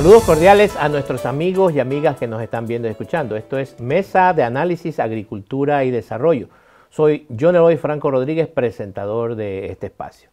Saludos cordiales a nuestros amigos y amigas que nos están viendo y escuchando. Esto es Mesa de Análisis, Agricultura y Desarrollo. Soy John Eloy Franco Rodríguez, presentador de este espacio.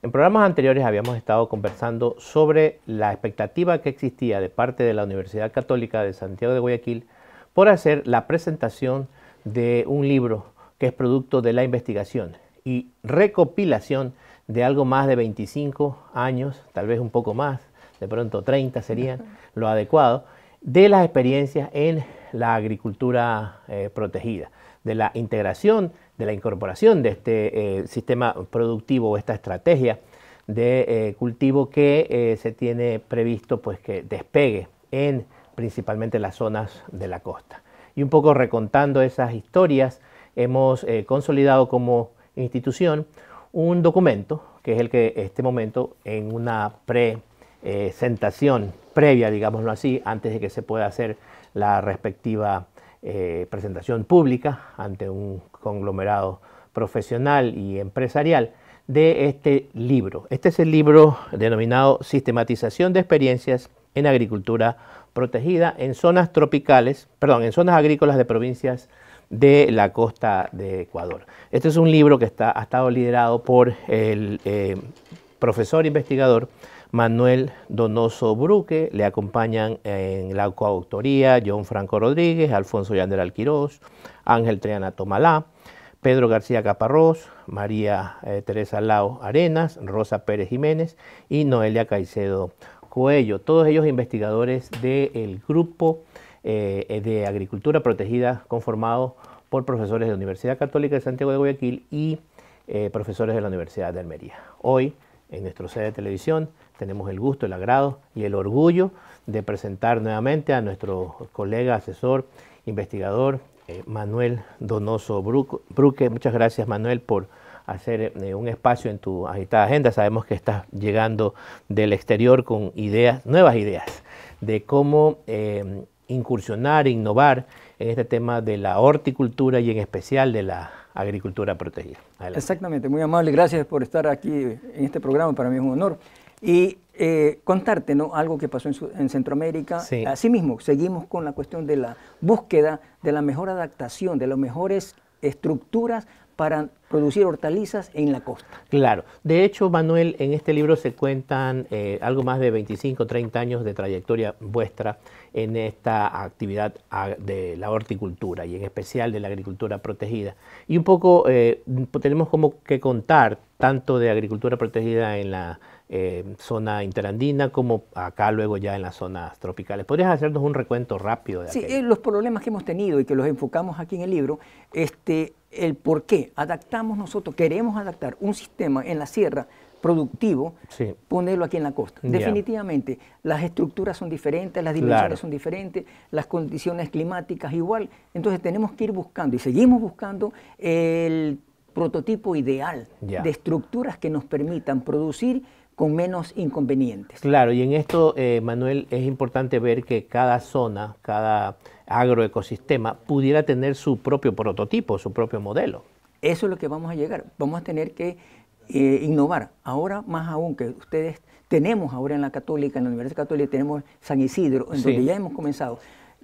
En programas anteriores habíamos estado conversando sobre la expectativa que existía de parte de la Universidad Católica de Santiago de Guayaquil por hacer la presentación de un libro que es producto de la investigación y recopilación de algo más de 25 años, tal vez un poco más, de pronto 30 serían lo adecuado, de las experiencias en la agricultura eh, protegida, de la integración, de la incorporación de este eh, sistema productivo o esta estrategia de eh, cultivo que se tiene previsto pues, que despegue en principalmente las zonas de la costa. Y un poco recontando esas historias, hemos consolidado como institución un documento, que es el que este momento en una pre eh, sentación previa, digámoslo así, antes de que se pueda hacer la respectiva eh, presentación pública ante un conglomerado profesional y empresarial de este libro. Este es el libro denominado Sistematización de experiencias en agricultura protegida en zonas tropicales, perdón, en zonas agrícolas de provincias de la costa de Ecuador. Este es un libro que ha estado liderado por el eh, profesor investigador Manuel Donoso Bruque, le acompañan en la coautoría John Franco Rodríguez, Alfonso Yander Alquirós, Ángel Triana Tomalá, Pedro García Caparrós, María eh, Teresa Lao Arenas, Rosa Pérez Jiménez y Noelia Caicedo Coello, todos ellos investigadores del grupo eh, de agricultura protegida conformado por profesores de la Universidad Católica de Santiago de Guayaquil y eh, profesores de la Universidad de Almería. Hoy, en nuestro sede de televisión, tenemos el gusto, el agrado y el orgullo de presentar nuevamente a nuestro colega, asesor, investigador, eh, Manuel Donoso Bruque. Muchas gracias, Manuel, por hacer eh, un espacio en tu agitada agenda. Sabemos que estás llegando del exterior con ideas, nuevas ideas, de cómo incursionar eh, incursionar, innovar en este tema de la horticultura y en especial de la agricultura protegida. Exactamente, muy amable, gracias por estar aquí en este programa, para mí es un honor. Y eh, contarte ¿no? algo que pasó en, Centroamérica. Asimismo, seguimos con la cuestión de la búsqueda de la mejor adaptación, de las mejores estructuras para producir hortalizas en la costa. Claro. De hecho, Manuel, en este libro se cuentan eh, algo más de 25, 30 años de trayectoria vuestra en esta actividad ah, de la horticultura y en especial de la agricultura protegida. Y un poco eh, tenemos como que contar tanto de agricultura protegida en la eh, zona interandina como acá luego ya en las zonas tropicales. ¿Podrías hacernos un recuento rápido de Sí, eh, los problemas que hemos tenido y que los enfocamos aquí en el libro, este, el por qué adaptamos nosotros, queremos adaptar un sistema en la sierra productivo, ponerlo aquí en la costa. Definitivamente, las estructuras son diferentes, las dimensiones son diferentes, las condiciones climáticas igual. Entonces tenemos que ir buscando y seguimos buscando el prototipo ideal de estructuras que nos permitan producir con menos inconvenientes. Claro, y en esto, eh, Manuel, es importante ver que cada zona, cada agroecosistema pudiera tener su propio prototipo, su propio modelo. Eso es lo que vamos a llegar. Vamos a tener que eh, innovar. Ahora más aún que ustedes tenemos ahora en la Católica, en la Universidad Católica, tenemos San Isidro, en donde ya hemos comenzado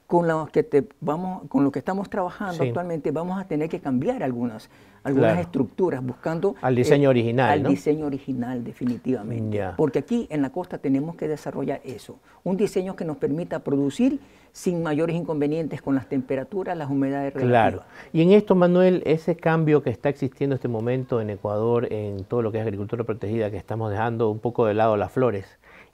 con, lo que te vamos, con que estamos trabajando actualmente vamos a tener que cambiar algunas, algunas estructuras buscando... Al diseño original. Al diseño original, definitivamente. Porque aquí en la costa tenemos que desarrollar eso. Un diseño que nos permita producir sin mayores inconvenientes con las temperaturas, las humedades relativas. Claro. Y en esto, Manuel, ese cambio que está existiendo en este momento en Ecuador, en todo lo que es agricultura protegida, que estamos dejando un poco de lado las flores,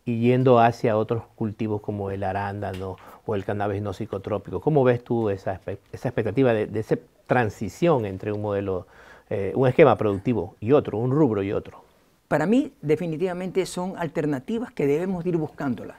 y yendo hacia otros cultivos como el arándano o el cannabis no psicotrópico. ¿Cómo ves tú esa, expectativa de, de, esa transición entre un modelo, eh, un esquema productivo y otro, un rubro y otro? Para mí, definitivamente son alternativas que debemos ir buscándolas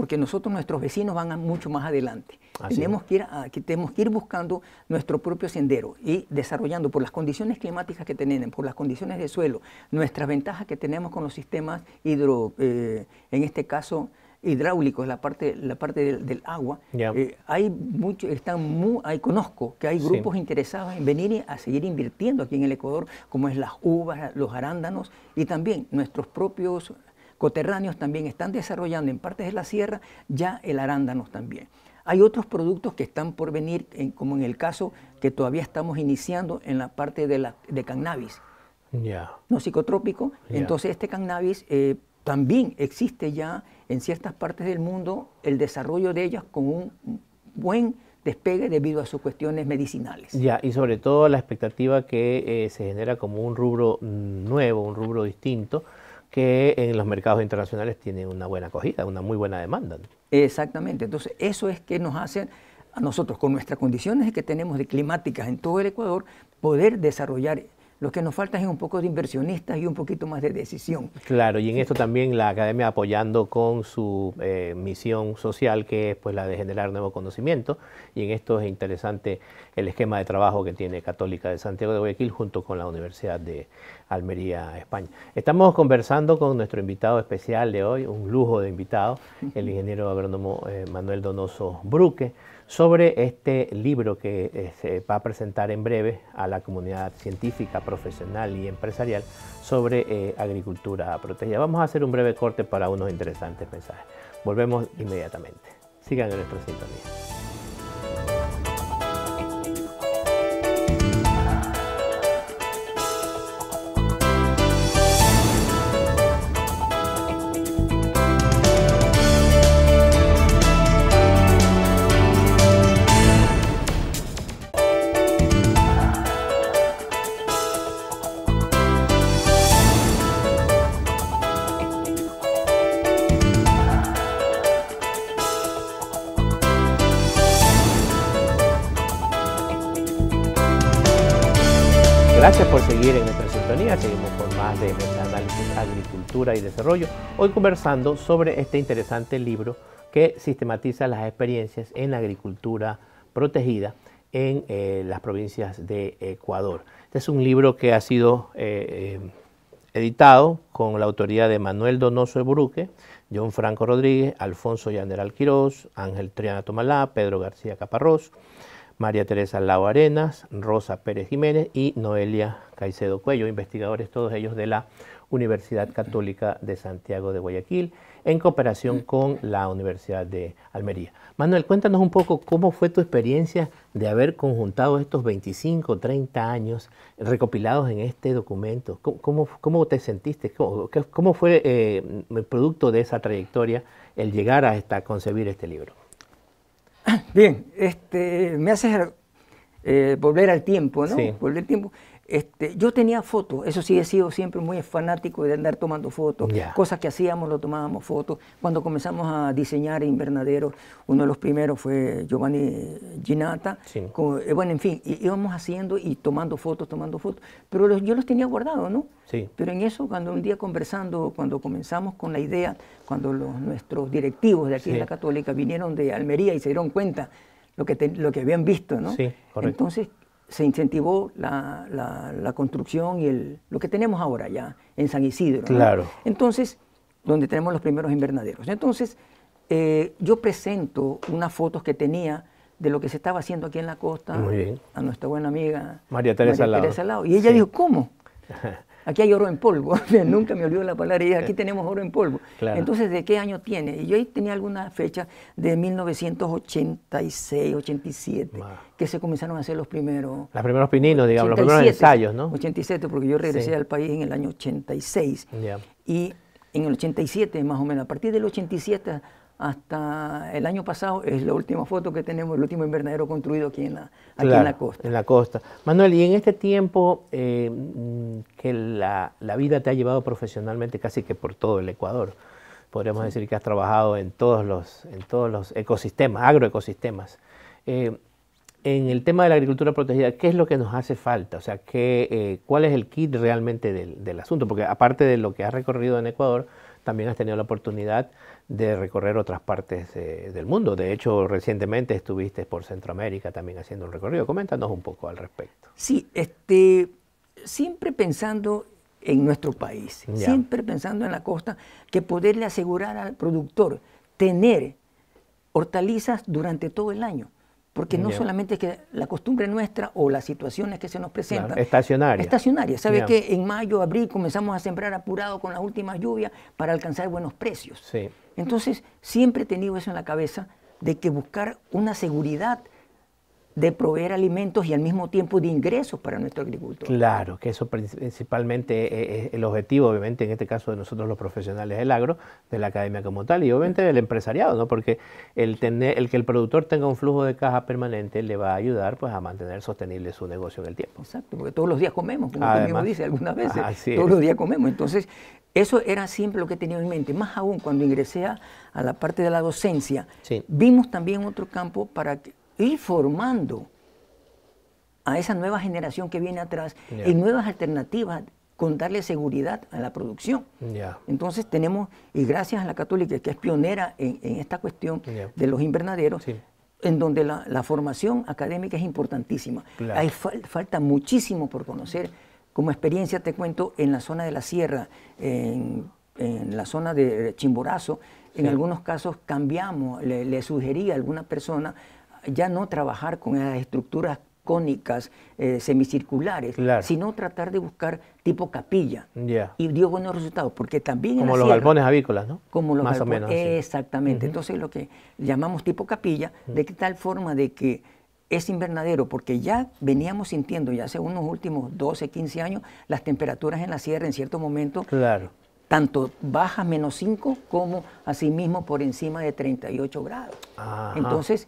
porque nosotros, nuestros vecinos van mucho más adelante. tenemos, que ir tenemos que ir buscando nuestro propio sendero y desarrollando por las condiciones climáticas que tenemos, por las condiciones de suelo, nuestras ventajas que tenemos con los sistemas hidro, eh, en este caso, hidráulicos, la parte, la parte del, agua, eh, hay mucho, están muy, hay, conozco que hay grupos interesados en venir a seguir invirtiendo aquí en el Ecuador, como es las uvas, los arándanos y también nuestros propios coterráneos también están desarrollando en partes de la sierra ya el arándanos también. Hay otros productos que están por venir, como en el caso que todavía estamos iniciando en la parte de, la, cannabis, no psicotrópico. Entonces este cannabis eh, también existe ya en ciertas partes del mundo el desarrollo de ellas con un buen despegue debido a sus cuestiones medicinales. Ya, y sobre todo la expectativa que eh, se genera como un rubro mm, nuevo, un rubro distinto, que en los mercados internacionales tiene una buena acogida, una muy buena demanda. Exactamente, entonces eso es que nos hace a nosotros, con nuestras condiciones que tenemos de climáticas en todo el Ecuador, poder desarrollar lo que nos falta es un poco de inversionistas y un poquito más de decisión. Claro, y en esto también la academia apoyando con su eh, misión social, que es pues la de generar nuevo conocimiento. Y en esto es interesante el esquema de trabajo que tiene Católica de Santiago de Guayaquil junto con la Universidad de Almería, España. Estamos conversando con nuestro invitado especial de hoy, un lujo de invitado, el ingeniero agrónomo eh, Manuel Donoso Bruque sobre este libro que eh, se va a presentar en breve a la comunidad científica, profesional y empresarial sobre eh, agricultura protegida. Vamos a hacer un breve corte para unos interesantes mensajes. Volvemos inmediatamente. Sigan en nuestra sintonía. Gracias por seguir en nuestra sintonía. Seguimos con más de nuestra análisis agricultura y desarrollo. Hoy conversando sobre este interesante libro que sistematiza las experiencias en agricultura protegida en eh, las provincias de Ecuador. Este es un libro que ha sido eh, eh, editado con la autoría de Manuel Donoso de John Franco Rodríguez, Alfonso Yanderal Quiroz, Ángel Triana Tomalá, Pedro García Caparrós, María Teresa Lau Arenas, Rosa Pérez Jiménez y Noelia Caicedo Cuello, investigadores todos ellos de la Universidad Católica de Santiago de Guayaquil, en cooperación con la Universidad de Almería. Manuel, cuéntanos un poco cómo fue tu experiencia de haber conjuntado estos 25, 30 años recopilados en este documento. ¿Cómo, cómo, te sentiste? ¿Cómo, fue el eh, producto de esa trayectoria el llegar a concebir este libro? Bien, este, me haces eh, volver al tiempo, ¿no? Volver al tiempo. Este, yo tenía fotos, eso sí he sido siempre muy fanático de andar tomando fotos, cosas que hacíamos, lo tomábamos fotos. Cuando comenzamos a diseñar invernaderos, uno de los primeros fue Giovanni Ginata. Eh, bueno, en fin, íbamos haciendo y tomando fotos, tomando fotos, pero yo los tenía guardados, ¿no? Pero en eso, cuando un día conversando, cuando comenzamos con la idea, cuando los, nuestros directivos de aquí de la Católica vinieron de Almería y se dieron cuenta lo que, lo que habían visto, ¿no? Sí, correcto. Entonces se incentivó la, la, construcción y el, lo que tenemos ahora ya en San Isidro. Claro. Entonces, donde tenemos los primeros invernaderos. Entonces, eh, yo presento unas fotos que tenía de lo que se estaba haciendo aquí en la costa a nuestra buena amiga María Teresa, María Teresa Y ella dijo, ¿cómo? Aquí hay oro en polvo, mm. nunca me olvido la palabra, y aquí eh, tenemos oro en polvo. Entonces, ¿de qué año tiene? Y yo ahí tenía alguna fecha de 1986, 87, que se comenzaron a hacer los primeros... Los primeros pininos, digamos, los primeros ensayos, ¿no? 87, porque yo regresé al país en el año 86. Y en el 87, más o menos, a partir del 87 hasta el año pasado, es la última foto que tenemos, el último invernadero construido aquí en la, costa. En la costa. Manuel, y en este tiempo eh, que la, vida te ha llevado profesionalmente casi que por todo el Ecuador, podríamos decir que has trabajado en todos los, en todos los ecosistemas, agroecosistemas. Eh, en el tema de la agricultura protegida, ¿qué es lo que nos hace falta? O sea, ¿qué, eh, ¿cuál es el kit realmente del, del asunto? Porque aparte de lo que has recorrido en Ecuador, también has tenido la oportunidad de recorrer otras partes del mundo. De hecho, recientemente estuviste por Centroamérica también haciendo un recorrido. Coméntanos un poco al respecto. Sí, este, siempre pensando en nuestro país, siempre pensando en la costa, que poderle asegurar al productor tener hortalizas durante todo el año. Porque no solamente es que la costumbre nuestra o las situaciones que se nos presentan. Estacionarias. estacionaria. Estacionaria. ¿Sabes qué? que En mayo, abril comenzamos a sembrar apurado con las últimas lluvias para alcanzar buenos precios. Entonces, siempre he tenido eso en la cabeza de que buscar una seguridad de proveer alimentos y al mismo tiempo de ingresos para nuestro agricultor. Claro, que eso principalmente es eh, eh, el objetivo, obviamente, en este caso de nosotros los profesionales del agro, de la academia como tal, y obviamente del empresariado, ¿no? Porque el, tener, el que el productor tenga un flujo de caja permanente le va a ayudar pues, a mantener sostenible su negocio en el tiempo. Exacto, porque todos los días comemos, como tú mismo dices algunas veces, todos los días comemos. Entonces, eso era siempre lo que tenía en mente, más aún cuando ingresé a, la parte de la docencia. Vimos también otro campo para que, ir formando a esa nueva generación que viene atrás en nuevas alternativas con darle seguridad a la producción. Entonces tenemos, y gracias a la Católica, que es pionera en, esta cuestión de los invernaderos, en donde la, formación académica es importantísima. Hay falta muchísimo por conocer. Como experiencia te cuento, en la zona de la sierra, en, la zona de Chimborazo, en algunos casos cambiamos, le, le sugería a alguna persona ya no trabajar con las estructuras cónicas, eh, semicirculares, sino tratar de buscar tipo capilla. Y dio buenos resultados, porque también... Como en los galpones avícolas, ¿no? Como los Más o menos. Exactamente. Entonces lo que llamamos tipo capilla, de tal forma de que es invernadero, porque ya veníamos sintiendo, ya hace unos últimos 12, 15 años, las temperaturas en la sierra en cierto momento, tanto bajas menos 5 como así mismo por encima de 38 grados. Entonces,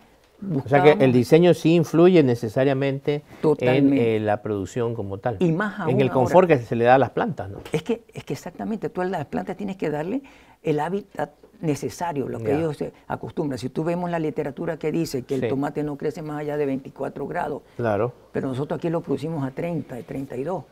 o sea que el diseño sí influye necesariamente en eh, la producción como tal. Y más aún En el confort que se le da a las plantas, ¿no? Es que, es que exactamente, tú a las plantas tienes que darle el hábitat necesario, lo que ellos se acostumbran. Si tú vemos la literatura que dice que el tomate no crece más allá de 24 grados, claro. pero nosotros aquí lo producimos a 30, 32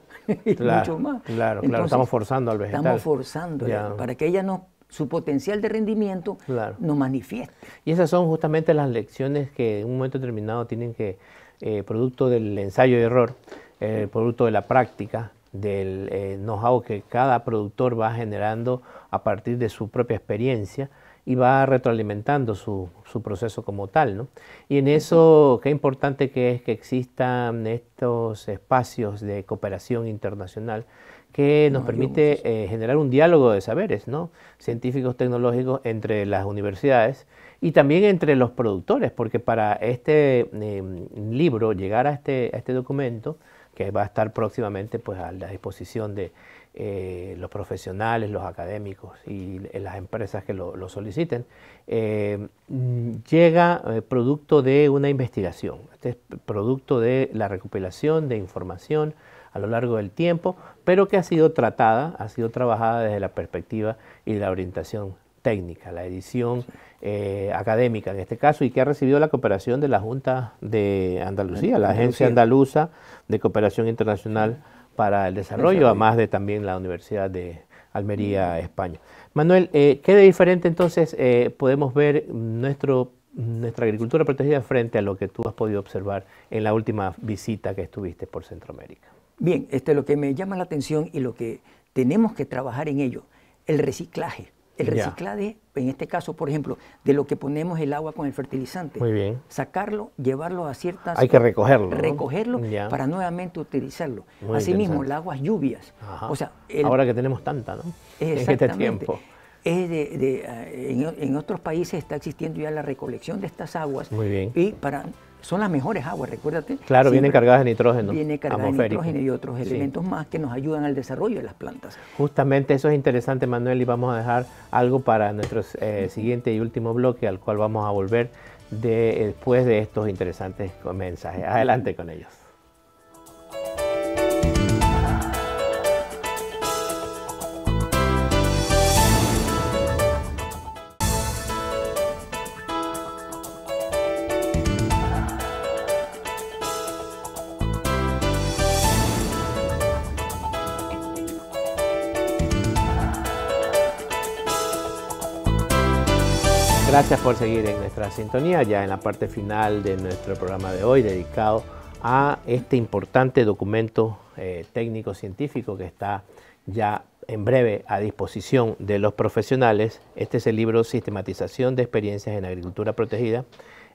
y mucho más. Claro, claro, estamos forzando al vegetal. Estamos forzando, para que ella no su potencial de rendimiento no manifiesta. Y esas son justamente las lecciones que en un momento determinado tienen que, eh, producto del ensayo y error, eh, producto de la práctica, del eh, know-how que cada productor va generando a partir de su propia experiencia y va retroalimentando su, proceso como tal. ¿no? Y en eso, qué importante que es que existan estos espacios de cooperación internacional que nos permite eh, generar un diálogo de saberes, ¿no? Científicos, tecnológicos entre las universidades y también entre los productores, porque para este em, libro, llegar este, a este, documento, que va a estar próximamente pues, a la disposición de eh, los profesionales, los académicos y las empresas que lo, soliciten, eh, llega producto de una investigación, este es producto de la recopilación de información a lo largo del tiempo pero que ha sido tratada, ha sido trabajada desde la perspectiva y la orientación técnica, la edición eh, académica en este caso, y que ha recibido la cooperación de la Junta de Andalucía, la Agencia Andaluza de Cooperación Internacional para el Desarrollo, además de también la Universidad de Almería, mm. España. Manuel, eh, ¿qué de diferente entonces eh, podemos ver nuestro, nuestra agricultura protegida frente a lo que tú has podido observar en la última visita que estuviste por Centroamérica? Bien, este, lo que me llama la atención y lo que tenemos que trabajar en ello, el reciclaje. El reciclaje, en este caso, por ejemplo, de lo que ponemos el agua con el fertilizante. Muy bien. Sacarlo, llevarlo a ciertas... Hay que recogerlo. Recogerlo para nuevamente utilizarlo. Asimismo, las aguas lluvias. O sea, Ahora que tenemos tanta, ¿no? En este tiempo. Eh, en, en, otros países está existiendo ya la recolección de estas aguas. Muy bien. Y para son las mejores aguas, recuérdate. Claro, vienen cargadas de nitrógeno. Viene cargadas de nitrógeno y otros elementos más que nos ayudan al desarrollo de las plantas. Justamente eso es interesante, Manuel, y vamos a dejar algo para nuestro eh, siguiente y último bloque, al cual vamos a volver eh, después de estos interesantes mensajes. Adelante con ellos. Gracias por seguir en nuestra sintonía, ya en la parte final de nuestro programa de hoy dedicado a este importante documento eh, técnico-científico que está ya en breve a disposición de los profesionales. Este es el libro Sistematización de Experiencias en Agricultura Protegida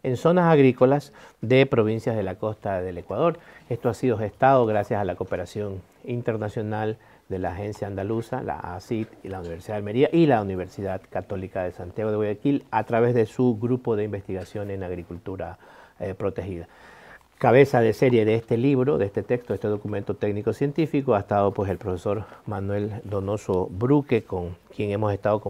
en Zonas Agrícolas de Provincias de la Costa del Ecuador. Esto ha sido gestado gracias a la cooperación internacional de la Agencia Andaluza, la ACID y la Universidad de Almería y la Universidad Católica de Santiago de Guayaquil a través de su grupo de investigación en agricultura eh, protegida. Cabeza de serie de este libro, de este texto, de este documento técnico científico ha estado pues el profesor Manuel Donoso Bruque con quien hemos estado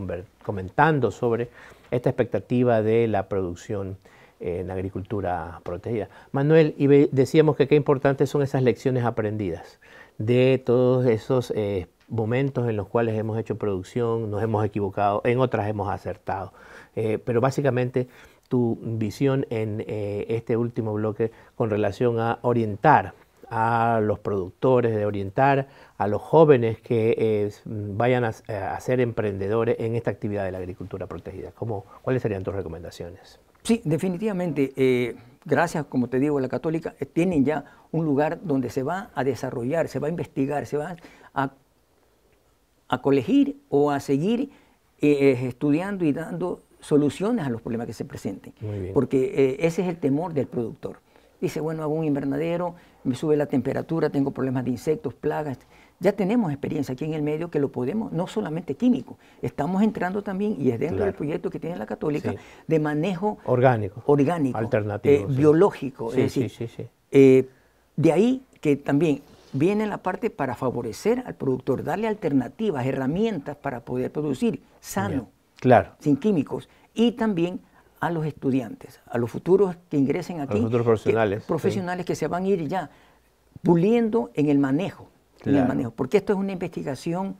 comentando sobre esta expectativa de la producción eh, en agricultura protegida. Manuel, y decíamos que qué importantes son esas lecciones aprendidas de todos esos eh, momentos en los cuales hemos hecho producción, nos hemos equivocado, en otras hemos acertado. Eh, pero básicamente tu visión en eh, este último bloque con relación a orientar a los productores, de orientar a los jóvenes que vayan a, ser emprendedores en esta actividad de la agricultura protegida. ¿Cómo, ¿Cuáles serían tus recomendaciones? Sí, definitivamente. Eh, gracias, como te digo, a la católica, eh, tienen ya un lugar donde se va a desarrollar, se va a investigar, se va a, colegir o a seguir eh, estudiando y dando soluciones a los problemas que se presenten. Porque ese es el temor del productor. Dice, bueno, hago un invernadero, me sube la temperatura, tengo problemas de insectos, plagas ya tenemos experiencia aquí en el medio que lo podemos, no solamente químico, estamos entrando también, y es dentro del proyecto que tiene la Católica, de manejo orgánico, orgánico alternativo, eh, biológico. es decir, eh, de ahí que también viene la parte para favorecer al productor, darle alternativas, herramientas para poder producir sano, claro. sin químicos, y también a los estudiantes, a los futuros que ingresen aquí, profesionales, profesionales que se van a ir ya puliendo en el manejo porque esto es una investigación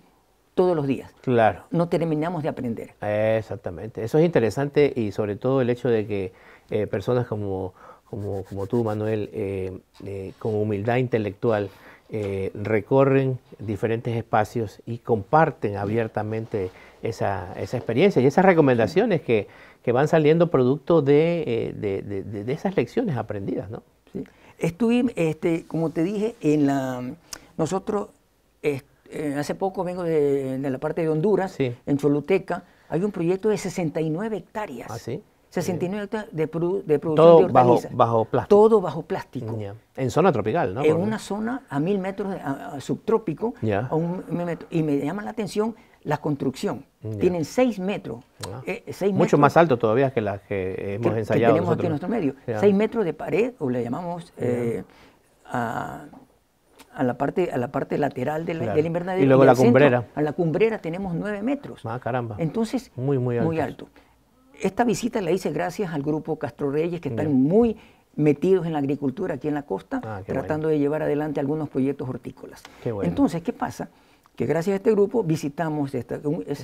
todos los días. Claro. No terminamos de aprender. Exactamente. Eso es interesante y sobre todo el hecho de que eh, personas como, como, tú, Manuel, eh, eh, con humildad intelectual, recorren diferentes espacios y comparten abiertamente esa, esa experiencia y esas recomendaciones que, van saliendo producto de, esas lecciones aprendidas, ¿no? Estuve, este, como te dije, en la nosotros, eh, hace poco vengo de, la parte de Honduras, en Choluteca, hay un proyecto de 69 hectáreas. ¿Ah, 69 hectáreas de, de producción de hortalizas. Bajo, plástico. Todo bajo plástico. En zona tropical, ¿no? En una zona a mil metros de, subtrópico. y me llama la atención la construcción. Tienen seis metros, ah. eh, Mucho más alto todavía que las que hemos ensayado. tenemos aquí en nuestro medio. Seis metros de pared, o le llamamos a la parte, a la parte lateral del, invernadero. Y luego la cumbrera. a la cumbrera tenemos nueve metros. Ah, caramba. Entonces, muy, muy, alto. Esta visita la hice gracias al grupo Castro Reyes, que están muy metidos en la agricultura aquí en la costa, ah, tratando de llevar adelante algunos proyectos hortícolas. Entonces, ¿qué pasa? que gracias a este grupo visitamos,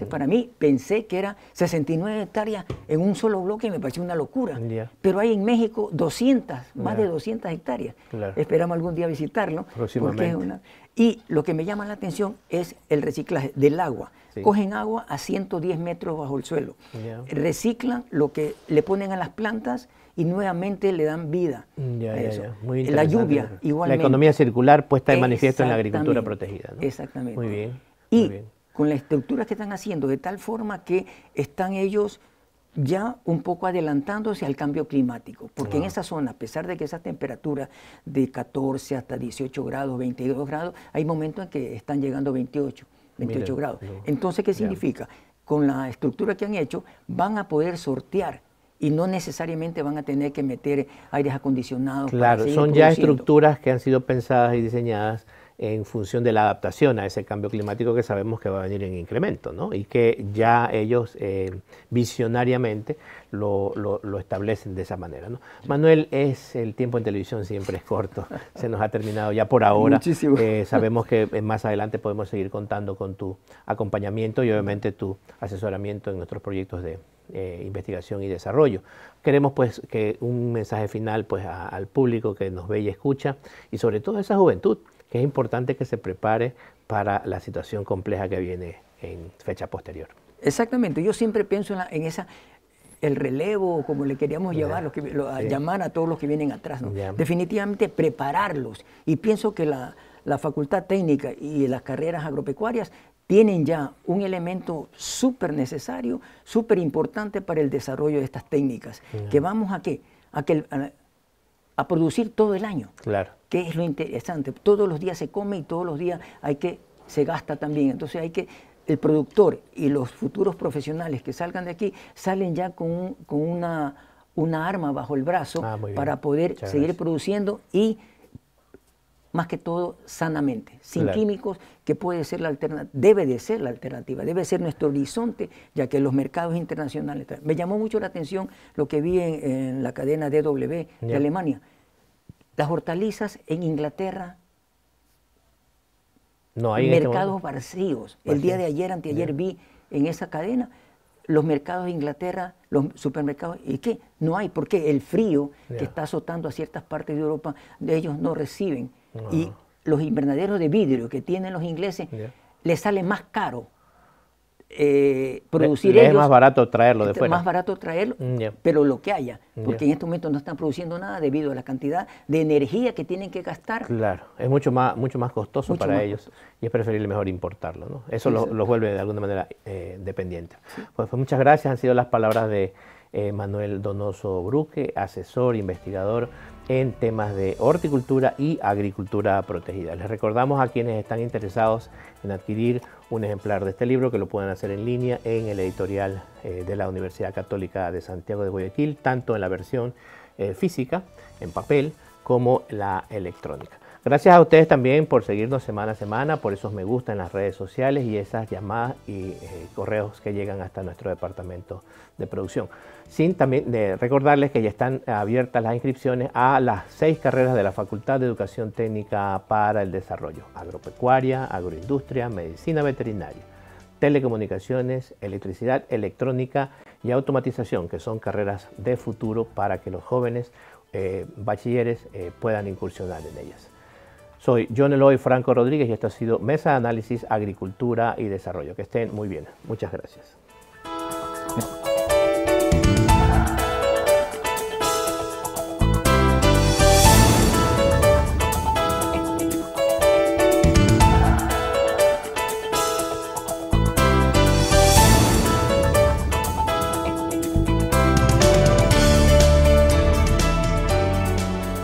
para mí pensé que era 69 hectáreas en un solo bloque y me pareció una locura. Pero hay en México 200, más de 200 hectáreas. Esperamos algún día visitarlo. y lo que me llama la atención es el reciclaje del agua. Cogen agua a 110 metros bajo el suelo, reciclan lo que le ponen a las plantas y nuevamente le dan vida la lluvia, igual. La economía circular puesta de manifiesto en la agricultura protegida. Exactamente. Muy bien. Y con las estructuras que están haciendo, de tal forma que están ellos ya un poco adelantándose al cambio climático, porque en esa zona, a pesar de que esas temperaturas de 14 hasta 18 grados, 22 grados, hay momentos en que están llegando 28, 28 grados. Entonces, ¿qué significa? Con la estructura que han hecho, van a poder sortear y no necesariamente van a tener que meter aires acondicionados. Claro, son ya estructuras que han sido pensadas y diseñadas en función de la adaptación a ese cambio climático que sabemos que va a venir en incremento, ¿no? Y que ya ellos eh, visionariamente lo, establecen de esa manera, ¿no? Manuel, es el tiempo en televisión siempre es corto, se nos ha terminado ya por ahora. Muchísimo. Eh, sabemos que más adelante podemos seguir contando con tu acompañamiento y obviamente tu asesoramiento en nuestros proyectos de, eh, investigación y desarrollo. Queremos pues que un mensaje final pues al público que nos ve y escucha y sobre todo a esa juventud que es importante que se prepare para la situación compleja que viene en fecha posterior. Exactamente, yo siempre pienso en, esa el relevo, como le queríamos llamar, a llamar a todos los que vienen atrás. Definitivamente prepararlos. Y pienso que la facultad técnica y las carreras agropecuarias tienen ya un elemento súper necesario, súper importante para el desarrollo de estas técnicas, que vamos a qué? A, producir todo el año. Claro. Que es lo interesante. Todos los días se come y todos los días hay que se gasta también. Entonces hay que el productor y los futuros profesionales que salgan de aquí salen ya con, una, arma bajo el brazo ah, para poder seguir produciendo y más que todo sanamente, sin químicos, que puede ser la alternativa, debe de ser la alternativa, debe ser nuestro horizonte, ya que los mercados internacionales. Me llamó mucho la atención lo que vi en, la cadena DW de Alemania. Las hortalizas en Inglaterra, no, hay este mercados vacíos. El día de ayer, anteayer, vi en esa cadena los mercados de Inglaterra, los supermercados, ¿y qué? No hay, porque el frío que está azotando a ciertas partes de Europa, ellos no reciben y ah. los invernaderos de vidrio que tienen los ingleses les sale más caro eh, producir ellos, Es más barato traerlo de este, fuera. Es más barato traerlo, pero lo que haya, porque en este momento no están produciendo nada debido a la cantidad de energía que tienen que gastar. Claro, es mucho más, mucho más costoso para ellos y es preferible mejor importarlo. Eso los lo vuelve de alguna manera eh, dependiente dependientes. Pues, muchas gracias, han sido las palabras de eh, Manuel Donoso Bruque, asesor, investigador en temas de horticultura y agricultura protegida. Les recordamos a quienes están interesados en adquirir un ejemplar de este libro que lo pueden hacer en línea en el editorial eh, de la Universidad Católica de Santiago de Guayaquil, tanto en la versión eh, física, en papel, como la electrónica. Gracias a ustedes también por seguirnos semana a semana, por esos me gusta en las redes sociales y esas llamadas y eh, correos que llegan hasta nuestro departamento de producción. Sin también recordarles que ya están abiertas las inscripciones a las seis carreras de la Facultad de Educación Técnica para el Desarrollo: agropecuaria, agroindustria, medicina veterinaria, telecomunicaciones, electricidad, electrónica y automatización, que son carreras de futuro para que los jóvenes eh, bachilleres eh, puedan incursionar en ellas. Soy John Eloy Franco Rodríguez y esto ha sido Mesa de Análisis Agricultura y Desarrollo. Que estén muy bien. Muchas gracias.